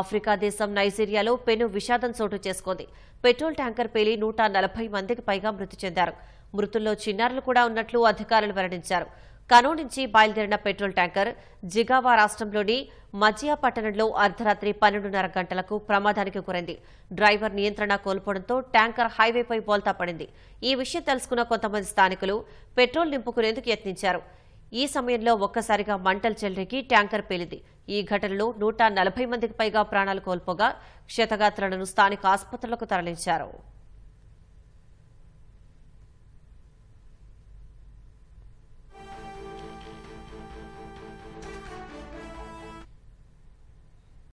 Africa దేశం నైజీరియాలో పెను విషాదం చోటు చేసుకుంది పెట్రోల్ ట్యాంకర్ పేలి నూట నలభై మందికి పైగా మృతి చెందారు మృతుల్లో చిన్నారులు కూడా ఉన్నట్లు అధికారులు వెల్లడించారు కనో నుంచి బయలుదేరిన పెట్రోల్ ట్యాంకర్ జిగావా రాష్ట్రంలోని మజియా పట్టణంలో అర్ధరాత్రి పన్నెండున్నర గంటలకు ప్రమాదానికి గురైంది డ్రైవర్ నియంత్రణ కోల్పోవడంతో ట్యాంకర్ హైవేపై బోల్తా పడింది ఈ విషయం తెలుసుకున్న కొంతమంది స్థానికులు పెట్రోల్ నింపుకునేందుకు యత్నించారు ఈ సమయంలో ఒక్కసారిగా మంటల్ చెలరికి ట్యాంకర్ పేలింది ఈ ఘటనలో నూట మందికి పైగా ప్రాణాలు కోల్పోగా క్షతగాత్రులను స్థానిక ఆసుపత్రులకు తరలించారు